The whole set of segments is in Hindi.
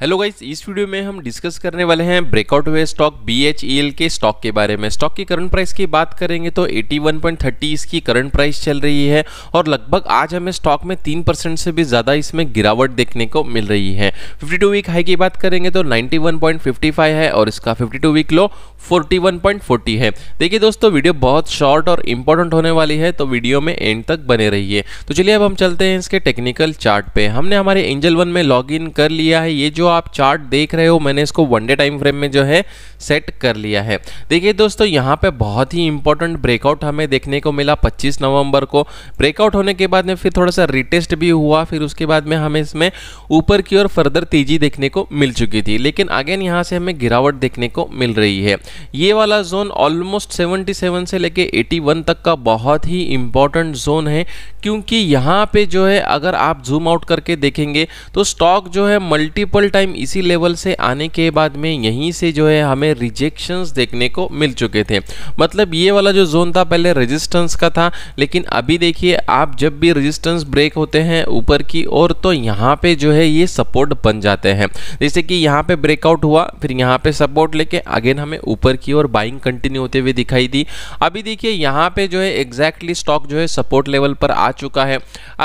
हेलो गाइस इस वीडियो में हम डिस्कस करने वाले हैं ब्रेकआउट हुए स्टॉक बी e के स्टॉक के बारे में स्टॉक की करंट प्राइस की बात करेंगे तो 81.30 इसकी करंट प्राइस चल रही है और लगभग आज हमें स्टॉक में तीन परसेंट से भी ज़्यादा इसमें गिरावट देखने को मिल रही है 52 वीक हाई की बात करेंगे तो 91.55 है और इसका फिफ्टी वीक लो फोर्टी है देखिए दोस्तों वीडियो बहुत शॉर्ट और इम्पोर्टेंट होने वाली है तो वीडियो में एंड तक बने रही तो चलिए अब हम चलते हैं इसके टेक्निकल चार्ट हमने हमारे एंजल वन में लॉग कर लिया है ये जो आप चार्ट देख रहे हो मैंने इसको वन डे टाइम फ्रेम में जो है सेट कर लिया है देखिए दोस्तों यहाँ पे बहुत ही इंपॉर्टेंट ब्रेकआउट हमें देखने को मिला 25 नवंबर को ब्रेकआउट होने के बाद में फिर थोड़ा सा रिटेस्ट भी हुआ फिर उसके बाद में हमें इसमें ऊपर की ओर फर्दर तेजी देखने को मिल चुकी थी लेकिन अगेन यहाँ से हमें गिरावट देखने को मिल रही है ये वाला जोन ऑलमोस्ट सेवेंटी से लेके एटी तक का बहुत ही इंपॉर्टेंट जोन है क्योंकि यहाँ पे जो है अगर आप जूम आउट करके देखेंगे तो स्टॉक जो है मल्टीपल टाइम इसी लेवल से आने के बाद में यहीं से जो है हमें रिजेक्शंस देखने को मिल चुके थे मतलब ये वाला जो जोन था पहले रेजिस्टेंस का था लेकिन अभी देखिए आप जब भी रेजिस्टेंस ब्रेक होते हैं ऊपर की ओर तो यहाँ पे जो है ये सपोर्ट बन जाते हैं जैसे कि यहाँ पे ब्रेकआउट हुआ फिर यहाँ पे सपोर्ट लेके अगेन हमें ऊपर की ओर बाइंग कंटिन्यू होते हुए दिखाई दी अभी देखिए यहाँ पे जो है एग्जैक्टली स्टॉक जो है सपोर्ट लेवल पर आ चुका है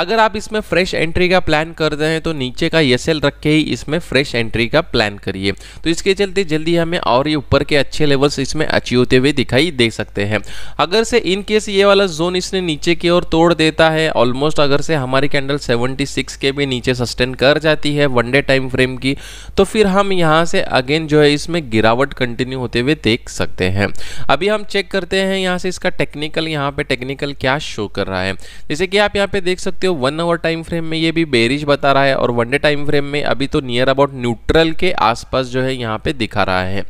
अगर आप इसमें फ्रेश एंट्री का प्लान कर रहे हैं तो नीचे का ये रख के ही इसमें फ्रेश फ्रेश एंट्री का प्लान करिए तो इसके चलते जल्दी हमें और ये ऊपर के अच्छे लेवल्स इसमें अचीव होते हुए दिखाई दे सकते हैं अगर से इन केस ये वाला जोन इसने नीचे की ओर तोड़ देता है ऑलमोस्ट अगर से हमारी कैंडल 76 के भी नीचे सस्टेन कर जाती है वनडे टाइम फ्रेम की तो फिर हम यहाँ से अगेन जो है इसमें गिरावट कंटिन्यू होते हुए देख सकते हैं अभी हम चेक करते हैं यहाँ से इसका टेक्निकल यहाँ पे टेक्निकल क्या शो कर रहा है जैसे कि आप यहाँ पे देख सकते हो वन आवर टाइम फ्रेम में ये भी बेरिज बता रहा है और वनडे टाइम फ्रेम में अभी तो नियर अबाउट न्यूट्रल के आसपास जो है यहाँ पे दिखा रहा है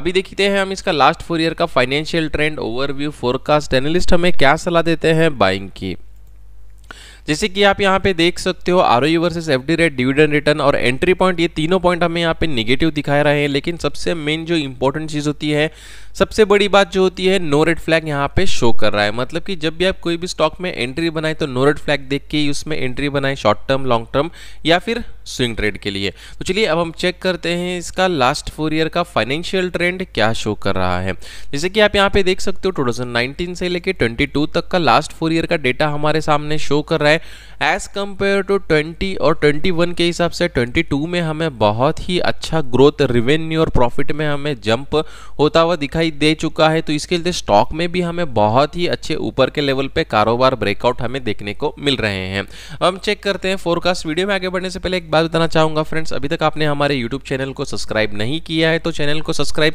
अभी देखते हैं हम इसका लास्ट फोर ईयर का financial trend overview forecast analyst हमें क्या सलाह देते हैं बाइंग की जैसे कि आप यहाँ पे देख सकते हो R O versus F D rate dividend return और एंट्री पॉइंट ये तीनों पॉइंट हमें यहाँ पे निगेटिव दिखाए रहे हैं लेकिन सबसे मेन जो इंपॉर्टेंट चीज़ होती है सबसे बड़ी बात जो होती है नो रेड फ्लैग यहाँ पे शो कर रहा है मतलब कि जब भी आप कोई भी स्टॉक में एंट्री बनाए तो नो रेड फ्लैग देख के उसमें एंट्री बनाए शॉर्ट टर्म लॉन्ग टर्म या फिर स्विंग ट्रेड के लिए तो चलिए अब हम चेक करते हैं इसका लास्ट फोर ईयर का फाइनेंशियल ट्रेंड क्या शो कर रहा है जैसे कि आप यहाँ पे देख सकते हो 2019 से लेके 22 तक का लास्ट फोर ईयर का डेटा हमारे सामने शो कर रहा है एज कंपेयर टू 20 और 21 के हिसाब से 22 में हमें बहुत ही अच्छा ग्रोथ रिवेन्यू और प्रॉफिट में हमें जंप होता हुआ दिखा दिखाई दे चुका है तो इसके लिए स्टॉक में भी हमें बहुत ही अच्छे ऊपर के लेवल पे कारोबार ब्रेकआउट हमें देखने को मिल रहे हैं हम चेक करते हैं फोरकास्ट वीडियो में आगे बढ़ने से पहले एक बात बताना चाहूंगा फ्रेंड्स अभी तक आपने हमारे यूट्यूब चैनल को सब्सक्राइब नहीं किया है तो चैनल को सब्सक्राइब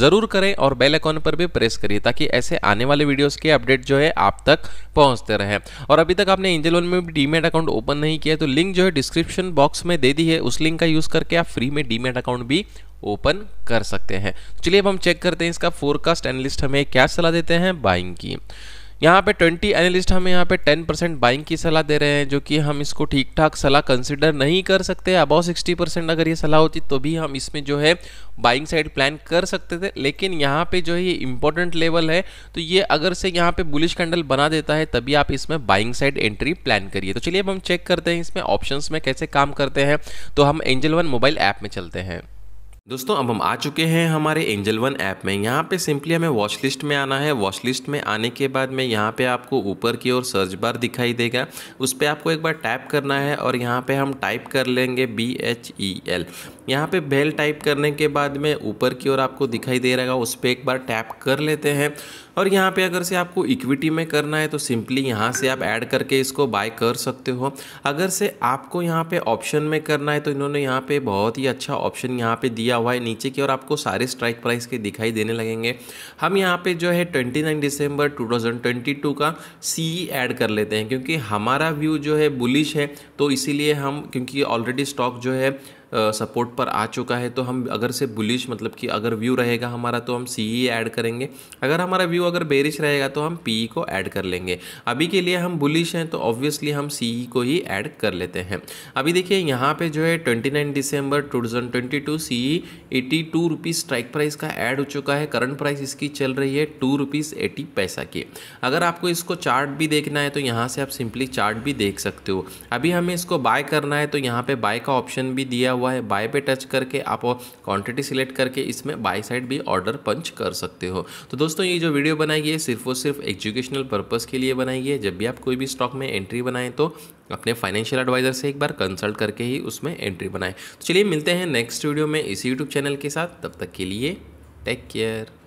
ज़रूर करें और बेल अकाउन पर भी प्रेस करिए ताकि ऐसे आने वाले वीडियोज़ के अपडेट जो है आप तक पहुंचते रहे और अभी तक आपने एंजल वन में भी डीमेट अकाउंट ओपन नहीं किया तो लिंक जो है डिस्क्रिप्शन बॉक्स में दे दी है उस लिंक का यूज़ करके आप फ्री में डीमेट अकाउंट भी ओपन कर सकते हैं तो चलिए अब हम चेक करते हैं इसका फोरकास्ट एनालिस्ट हमें क्या सलाह देते हैं बाइंग की यहाँ पे 20 एनालिस्ट हमें यहाँ पे 10 परसेंट बाइंग की सलाह दे रहे हैं जो कि हम इसको ठीक ठाक सलाह कंसिडर नहीं कर सकते अबाउ 60 परसेंट अगर ये सलाह होती तो भी हम इसमें जो है बाइंग साइड प्लान कर सकते थे लेकिन यहाँ पे जो है ये इंपॉर्टेंट लेवल है तो ये अगर से यहाँ पे बुलिश कैंडल बना देता है तभी आप इसमें बाइंग साइड एंट्री प्लान करिए तो चलिए अब हम चेक करते हैं इसमें ऑप्शन में कैसे काम करते हैं तो हम एंजल वन मोबाइल ऐप में चलते हैं दोस्तों अब हम आ चुके हैं हमारे एंजल वन ऐप में यहाँ पे सिंपली हमें वॉच लिस्ट में आना है वॉच लिस्ट में आने के बाद में यहाँ पे आपको ऊपर की ओर सर्च बार दिखाई देगा उस पर आपको एक बार टैप करना है और यहाँ पे हम टाइप कर लेंगे बी एच ई एल यहाँ पे बेल टाइप करने के बाद में ऊपर की ओर आपको दिखाई दे रहेगा उस पर एक बार टैप कर लेते हैं और यहाँ पे अगर से आपको इक्विटी में करना है तो सिंपली यहाँ से आप ऐड करके इसको बाय कर सकते हो अगर से आपको यहाँ पे ऑप्शन में करना है तो इन्होंने यहाँ पे बहुत ही अच्छा ऑप्शन यहाँ पे दिया हुआ है नीचे की और आपको सारे स्ट्राइक प्राइस के दिखाई देने लगेंगे हम यहाँ पे जो है 29 दिसंबर टू का सी ऐड कर लेते हैं क्योंकि हमारा व्यू जो है बुलिश है तो इसीलिए हम क्योंकि ऑलरेडी स्टॉक जो है सपोर्ट पर आ चुका है तो हम अगर से बुलिश मतलब कि अगर व्यू रहेगा हमारा तो हम सी ई ऐड करेंगे अगर हमारा व्यू अगर बेरिश रहेगा तो हम पी e को ऐड कर लेंगे अभी के लिए हम बुलिश हैं तो ऑब्वियसली हम सी e को ही ऐड कर लेते हैं अभी देखिए यहाँ पे जो है ट्वेंटी नाइन दिसंबर two thousand twenty two C eighty two rupees strike price का ऐड हो चुका है करंट प्राइस इसकी चल रही है टू रुपीज़ एटी पैसा की अगर आपको इसको चार्ट भी देखना है तो यहाँ से आप सिंपली चार्ट भी देख सकते हो अभी हमें इसको बाय करना है तो यहाँ पर बाय का ऑप्शन भी दिया हुआ हुआ है बाय पे टच करके आप क्वांटिटी सिलेक्ट करके इसमें बाय साइड भी ऑर्डर पंच कर सकते हो तो दोस्तों ये जो वीडियो बनाई है सिर्फ और सिर्फ एजुकेशनल पर्पज़ के लिए बनाई है जब भी आप कोई भी स्टॉक में एंट्री बनाएं तो अपने फाइनेंशियल एडवाइज़र से एक बार कंसल्ट करके ही उसमें एंट्री बनाएं तो चलिए मिलते हैं नेक्स्ट वीडियो में इसी यूट्यूब चैनल के साथ तब तक के लिए टेक केयर